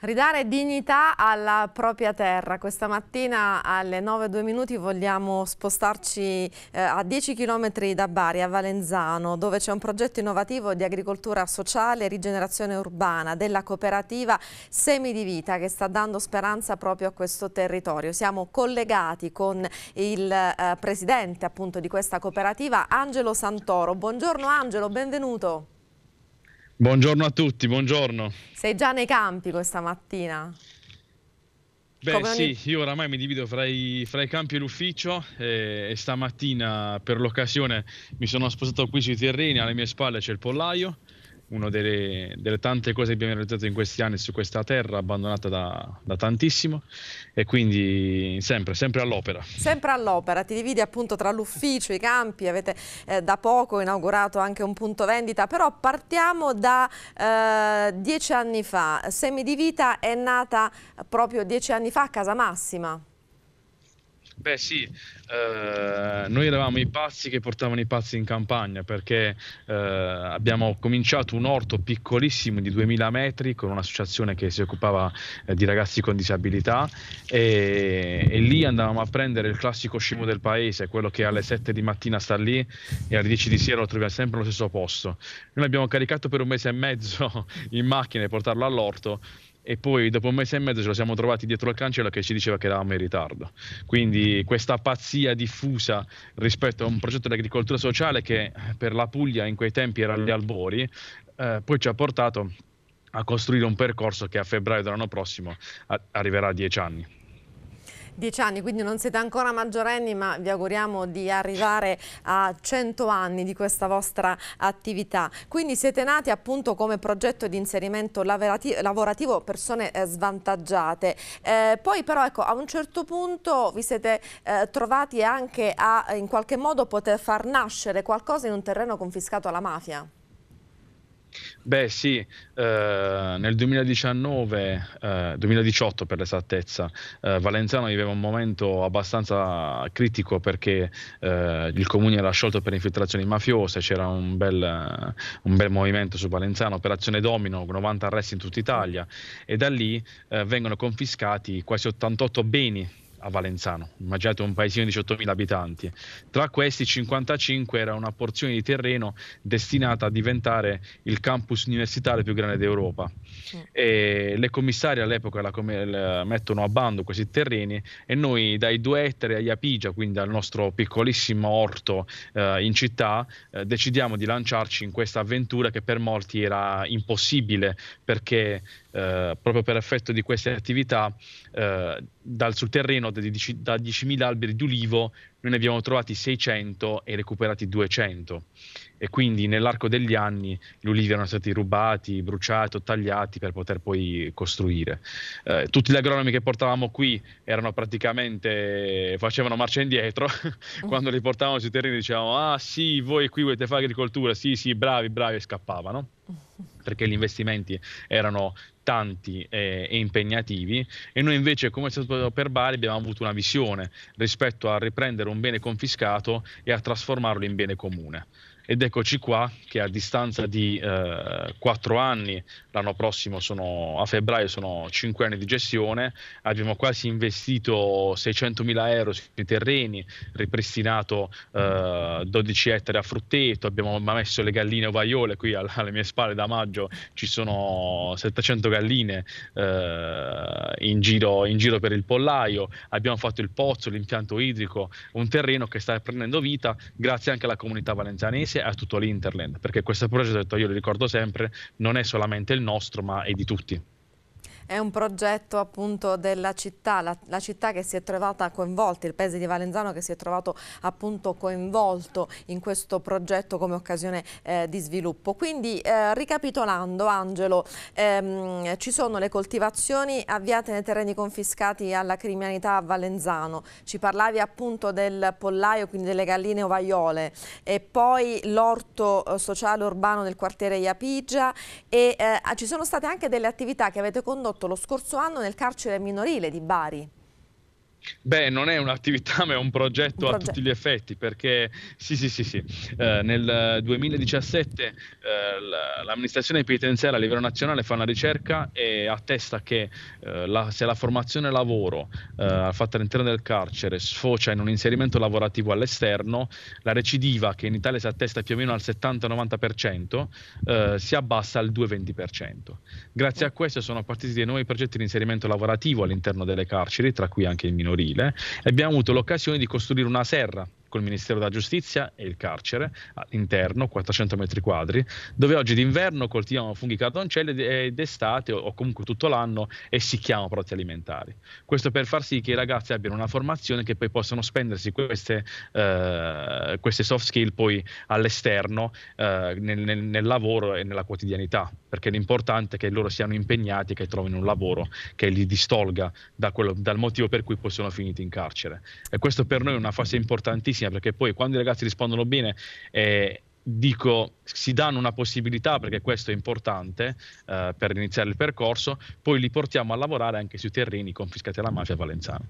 Ridare dignità alla propria terra. Questa mattina alle 9-2 minuti vogliamo spostarci eh, a 10 km da Bari, a Valenzano, dove c'è un progetto innovativo di agricoltura sociale e rigenerazione urbana della cooperativa Semi di Vita che sta dando speranza proprio a questo territorio. Siamo collegati con il eh, presidente appunto di questa cooperativa, Angelo Santoro. Buongiorno Angelo, benvenuto. Buongiorno a tutti, buongiorno. Sei già nei campi questa mattina? Beh ogni... sì, io oramai mi divido fra i, fra i campi e l'ufficio e, e, stamattina per l'occasione mi sono spostato qui sui terreni, alle mie spalle c'è il pollaio una delle, delle, tante cose che abbiamo realizzato in questi anni su questa terra abbandonata da, da, tantissimo e quindi sempre, sempre all'opera. Sempre all'opera, ti dividi appunto tra l'ufficio, i campi, avete eh, da poco inaugurato anche un punto vendita, però partiamo da eh, dieci anni fa, Semi di Vita è nata proprio dieci anni fa a Casa Massima. Beh sì, eh, noi eravamo i pazzi che portavano i pazzi in campagna perché eh, abbiamo cominciato un orto piccolissimo di 2000 metri con un'associazione che si occupava eh, di ragazzi con disabilità e, e, lì andavamo a prendere il classico scemo del paese, quello che alle 7 di mattina sta lì e alle 10 di sera lo troviamo sempre allo stesso posto. Noi l'abbiamo caricato per un mese e mezzo in macchina e portarlo all'orto e poi dopo un mese e mezzo ce lo siamo trovati dietro al cancello che ci diceva che eravamo in ritardo. Quindi questa pazzia diffusa rispetto a un progetto di agricoltura sociale che per la Puglia in quei tempi era agli albori, eh, poi ci ha portato a costruire un percorso che a febbraio dell'anno prossimo a- arriverà a dieci anni. Dieci anni, quindi non siete ancora maggiorenni, ma vi auguriamo di arrivare a 100 anni di questa vostra attività. Quindi siete nati appunto come progetto di inserimento lavorativo persone eh, svantaggiate. Eh, poi però ecco, a un certo punto vi siete eh, trovati anche a in qualche modo poter far nascere qualcosa in un terreno confiscato alla mafia. Beh sì, eh, nel 2019, eh, 2018 per l'esattezza, eh, Valenzano viveva un momento abbastanza critico perché eh, il comune era sciolto per infiltrazioni mafiose, c'era un bel, un bel, movimento su Valenzano, operazione domino, 90 arresti in tutta Italia e da lì eh, vengono confiscati quasi 88 beni a Valenzano, immaginate un paesino di 18.000 abitanti. Tra questi 55 era una porzione di terreno destinata a diventare il campus universitario più grande d'Europa. E le commissarie all'epoca la, la mettono a bando questi terreni e noi dai due ettari a Iapigia, quindi dal nostro piccolissimo orto eh, in città, eh, decidiamo di lanciarci in questa avventura che per molti era impossibile perché eh, proprio per effetto di queste attività, eh, dal, sul terreno da, 10, da 10.000 alberi di ulivo noi ne abbiamo trovati 600 e recuperati 200 e quindi nell'arco degli anni gli ulivi erano stati rubati, bruciati, o tagliati per poter poi costruire. Eh, tutti gli agronomi che portavamo qui erano praticamente facevano marcia indietro, quando li portavamo sui terreni dicevamo "Ah, sì, voi qui volete fare agricoltura? Sì, sì, bravi, bravi" e scappavano perché gli investimenti erano tanti e, eh, e impegnativi e noi invece come è stato per Bari abbiamo avuto una visione rispetto a riprendere un bene confiscato e a trasformarlo in bene comune. Ed eccoci qua che a distanza di eh, quattro eh, anni, l'anno prossimo sono, a febbraio sono cinque anni di gestione, abbiamo quasi investito 600.000 euro sui terreni, ripristinato eh, 12 ettari a frutteto, abbiamo messo le galline ovaiole, qui alle mie spalle da maggio ci sono 700 galline eh, in, giro, in giro per il pollaio, abbiamo fatto il pozzo, l'impianto idrico, un terreno che sta prendendo vita grazie anche alla comunità valenzianese grazie a tutto l'Interland, perché questo progetto, io lo ricordo sempre, non è solamente il nostro, ma è di tutti. È un progetto appunto della città, la, la città che si è trovata coinvolta, il paese di Valenzano che si è trovato appunto coinvolto in questo progetto come occasione eh, di sviluppo. Quindi eh, ricapitolando Angelo, ehm, ci sono le coltivazioni avviate nei terreni confiscati alla criminalità a Valenzano, ci parlavi appunto del pollaio, quindi delle galline ovaiole e poi l'orto eh, sociale urbano del quartiere Iapigia e eh, ci sono state anche delle attività che avete condotto condotto lo scorso anno nel carcere minorile di Bari. Beh, non è un'attività, ma è un progetto, un progetto. a tutti gli effetti, perché sì, sì, sì, sì. Eh, nel 2017 eh, l'amministrazione penitenziaria a livello nazionale fa una ricerca e attesta che eh, la, se la formazione lavoro eh, fatta all'interno del carcere sfocia in un inserimento lavorativo all'esterno, la recidiva, che in Italia si attesta più o meno al 70-90%, eh, si abbassa al 2-20%. Grazie a questo sono partiti dei nuovi progetti di inserimento lavorativo all'interno delle carceri, tra cui anche il minorile minorile, abbiamo avuto l'occasione di costruire una serra col Ministero della Giustizia e il carcere all'interno, 400 metri quadri, dove oggi d'inverno coltiviamo funghi cartoncelli ed estate o comunque tutto l'anno essicchiamo prodotti alimentari. Questo per far sì che i ragazzi abbiano una formazione che poi possano spendersi queste, eh, queste soft skill poi all'esterno eh, nel, nel, nel, lavoro e nella quotidianità, perché l'importante è che loro siano impegnati e che trovino un lavoro che li distolga da quello, dal motivo per cui poi sono finiti in carcere. E questo per noi è una fase importantissima tantissima perché poi quando i ragazzi rispondono bene eh, dico si danno una possibilità perché questo è importante eh, per iniziare il percorso, poi li portiamo a lavorare anche sui terreni confiscati alla mafia valenziana.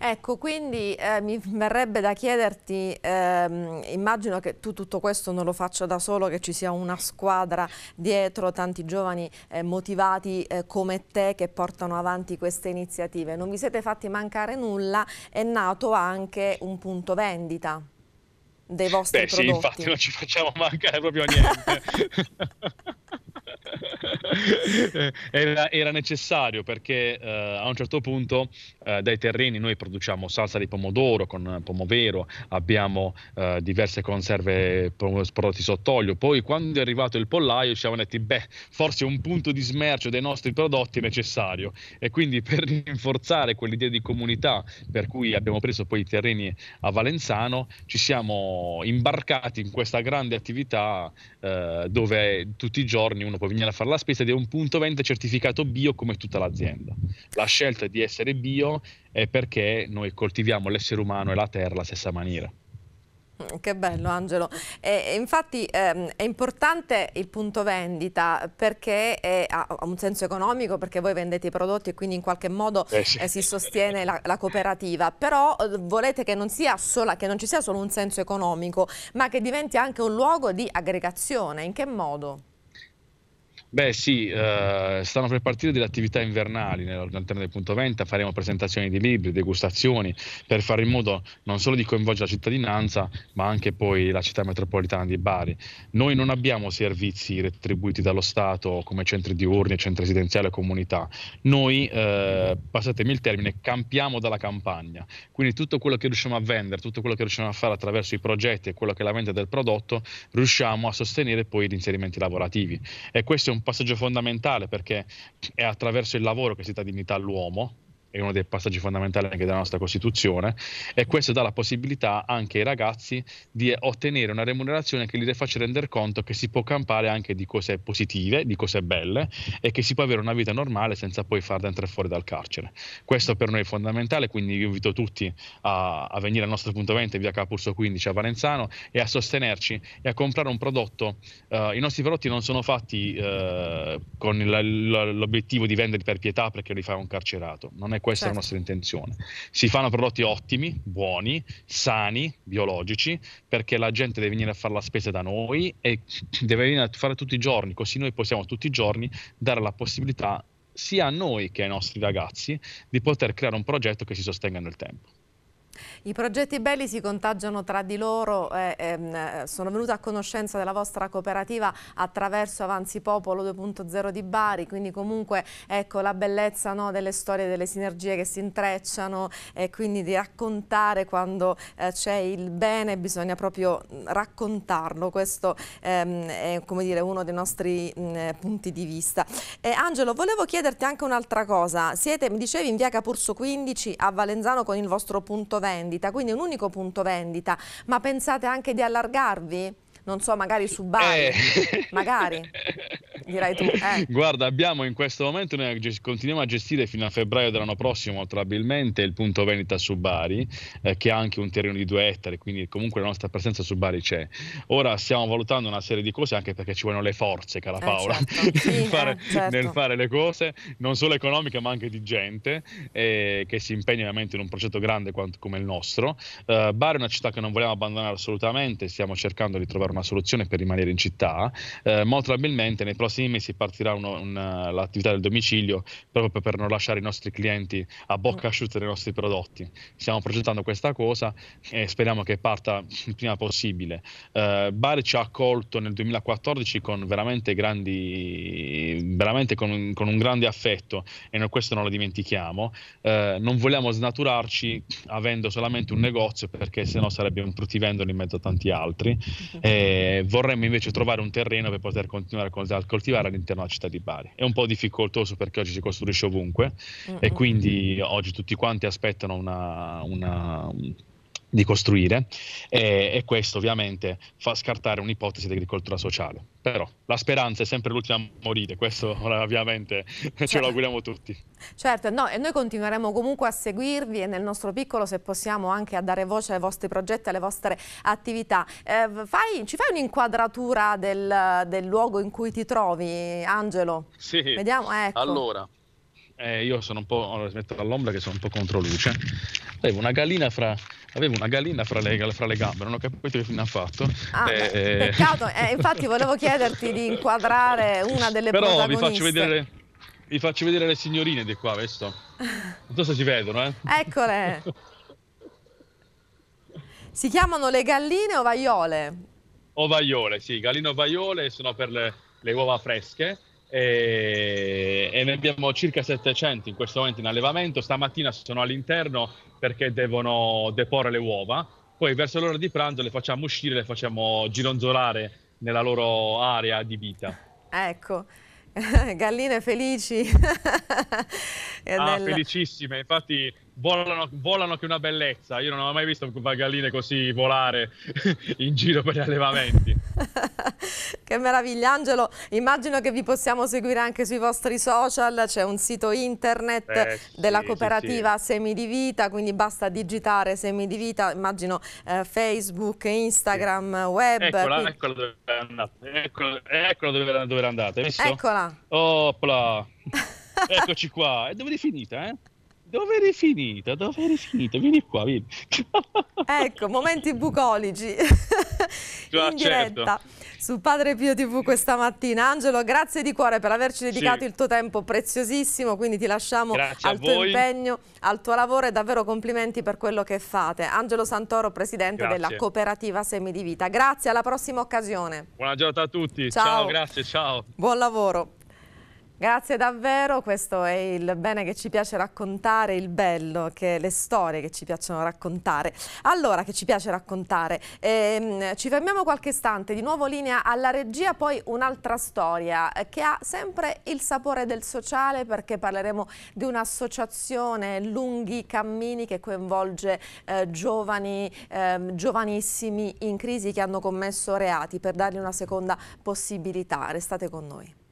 Ecco, quindi eh, mi verrebbe da chiederti, ehm, immagino che tu tutto questo non lo faccia da solo, che ci sia una squadra dietro, tanti giovani eh, motivati eh, come te che portano avanti queste iniziative. Non vi siete fatti mancare nulla, è nato anche un punto vendita dei vostri Beh, prodotti. Beh sì, infatti non ci facciamo mancare proprio niente. era, era, necessario perché eh, a un certo punto eh, dai terreni noi produciamo salsa di pomodoro con pomovero, abbiamo eh, diverse conserve prodotti sott'olio, poi quando è arrivato il pollaio ci siamo detti beh forse un punto di smercio dei nostri prodotti è necessario e quindi per rinforzare quell'idea di comunità per cui abbiamo preso poi i terreni a Valenzano ci siamo imbarcati in questa grande attività eh, dove tutti i giorni uno può venire a fare la spesa ed è un punto vendita certificato bio come tutta l'azienda. La scelta di essere bio è perché noi coltiviamo l'essere umano e la terra alla stessa maniera. Mm, che bello Angelo, e, infatti ehm, è importante il punto vendita perché è, ha un senso economico perché voi vendete i prodotti e quindi in qualche modo eh, eh si sostiene la, la, cooperativa, però eh, volete che non, sola, che non ci sia solo un senso economico ma che diventi anche un luogo di aggregazione, in che modo? Beh sì, eh, stanno per partire delle attività invernali nell'alterno del punto venta, faremo presentazioni di libri, degustazioni per fare in modo non solo di coinvolgere la cittadinanza ma anche poi la città metropolitana di Bari. Noi non abbiamo servizi retribuiti dallo Stato come centri diurni, centri residenziali o comunità, noi, eh, passatemi il termine, campiamo dalla campagna, quindi tutto quello che riusciamo a vendere, tutto quello che riusciamo a fare attraverso i progetti e quello che è la vendita del prodotto, riusciamo a sostenere poi gli inserimenti lavorativi e questo è un un passaggio fondamentale perché è attraverso il lavoro che si dà dignità all'uomo è uno dei passaggi fondamentali anche della nostra Costituzione, e questo dà la possibilità anche ai ragazzi di ottenere una remunerazione che li faccia rendere conto che si può campare anche di cose positive, di cose belle e che si può avere una vita normale senza poi far dentro e fuori dal carcere. Questo per noi è fondamentale, quindi vi invito tutti a, a venire al nostro appuntamento 20 via Capurso 15 a Valenzano e a sostenerci e a comprare un prodotto. Uh, I nostri prodotti non sono fatti uh, con la, la, l'obiettivo di venderli per pietà perché li fa un carcerato, non è e eh, questa certo. è la certo. nostra intenzione. Si fanno prodotti ottimi, buoni, sani, biologici, perché la gente deve venire a fare la spesa da noi e deve venire a fare tutti i giorni, così noi possiamo tutti i giorni dare la possibilità sia a noi che ai nostri ragazzi di poter creare un progetto che si sostenga nel tempo. I progetti belli si contagiano tra di loro, eh, ehm, sono venuta a conoscenza della vostra cooperativa attraverso Avanzi Popolo 2.0 di Bari, quindi comunque ecco la bellezza no, delle storie, delle sinergie che si intrecciano e quindi di raccontare quando eh, c'è il bene bisogna proprio mm, raccontarlo, questo ehm, è come dire uno dei nostri mh, mm, punti di vista. Angelo, volevo chiederti anche un'altra cosa, siete, mi dicevi, in via Capurso 15 a Valenzano con il vostro punto vendita vendita, quindi un unico punto vendita, ma pensate anche di allargarvi? Non so, magari su Bari, eh. magari. direi tu. Eh. Guarda, abbiamo in questo momento, noi continuiamo a gestire fino a febbraio dell'anno prossimo, probabilmente, il punto vendita su Bari, eh, che ha anche un terreno di due ettari, quindi comunque la nostra presenza su Bari c'è. Ora stiamo valutando una serie di cose, anche perché ci vogliono le forze, cara eh, Paola, certo. eh, certo. sì, nel, fare, certo. nel, fare, le cose, non solo economiche, ma anche di gente eh, che si impegna ovviamente in un progetto grande quanto, come il nostro. Eh, Bari è una città che non vogliamo abbandonare assolutamente, stiamo cercando di trovare una soluzione per rimanere in città. molto probabilmente nei prossimi prossimi mesi partirà uno, una, l'attività del domicilio proprio per non lasciare i nostri clienti a bocca mm. asciutta dei nostri prodotti. Stiamo progettando questa cosa e speriamo che parta il prima possibile. Uh, Bari ci ha accolto nel 2014 con veramente grandi, veramente con, con un grande affetto e no, questo non lo dimentichiamo. Uh, non vogliamo snaturarci avendo solamente un negozio perché sennò sarebbe un fruttivendolo in mezzo a tanti altri. Uh-huh. vorremmo invece trovare un terreno per poter continuare con le alcol coltivare all'interno della città di Bari. È un po' difficoltoso perché oggi si costruisce ovunque mm-hmm. e quindi oggi tutti quanti aspettano una, una, di costruire e, e, questo ovviamente fa scartare un'ipotesi di agricoltura sociale. Però la speranza è sempre l'ultima a morire, questo ovviamente certo. ce lo certo. auguriamo tutti. Certo, no, e noi continueremo comunque a seguirvi e nel nostro piccolo se possiamo anche a dare voce ai vostri progetti, alle vostre attività. Eh, fai, ci fai un'inquadratura del, del, luogo in cui ti trovi, Angelo? Sì, Vediamo, ecco. allora eh, io sono un po', allora smetto dall'ombra che sono un po' controluce, avevo una gallina fra, avevo una gallina fra, le, fra le gambe, non ho capito che fine ha fatto. Ah, eh, eh. peccato, eh, infatti volevo chiederti di inquadrare una delle Però protagoniste. Però vi faccio vedere... Vi faccio vedere le signorine di qua, questo. Non so se si vedono, eh. Eccole. Si chiamano le galline ovaiole? Ovaiole, sì, galline ovaiole sono per le, le uova fresche e, e, ne abbiamo circa 700 in questo momento in allevamento. Stamattina sono all'interno perché devono deporre le uova, poi verso l'ora di pranzo le facciamo uscire, le facciamo gironzolare nella loro area di vita. Ecco. Galline felici. ah, del... felicissime, infatti volano, volano, che una bellezza. Io non ho mai visto galline così volare in giro per gli allevamenti. Che meraviglia Angelo, immagino che vi possiamo seguire anche sui vostri social, c'è un sito internet eh, della sì, cooperativa sì, sì. Semi di Vita, quindi basta digitare Semi di Vita, immagino eh, Facebook, Instagram, web. Eccola, quindi... eccola dove andate eccola, eccola dove, era, visto? Eccola. Opla, eccoci qua, e dove è finita eh? Dove eri finita? Dove eri finita? Vieni qua, vieni. ecco, momenti bucolici in diretta certo. su Padre Pio TV questa mattina. Angelo, grazie di cuore per averci dedicato sì. il tuo tempo preziosissimo, quindi ti lasciamo grazie al tuo impegno, al tuo lavoro e davvero complimenti per quello che fate. Angelo Santoro, presidente grazie. della cooperativa Semi di Vita. Grazie, alla prossima occasione. Buona giornata a tutti. Ciao, ciao grazie, ciao. Buon lavoro. Grazie davvero, questo è il bene che ci piace raccontare, il bello, che le storie che ci piacciono raccontare. Allora, che ci piace raccontare, ehm, ci fermiamo qualche istante, di nuovo linea alla regia, poi un'altra storia eh, che ha sempre il sapore del sociale perché parleremo di un'associazione Lunghi Cammini che coinvolge eh, giovani, eh, giovanissimi in crisi che hanno commesso reati per dargli una seconda possibilità. Restate con noi.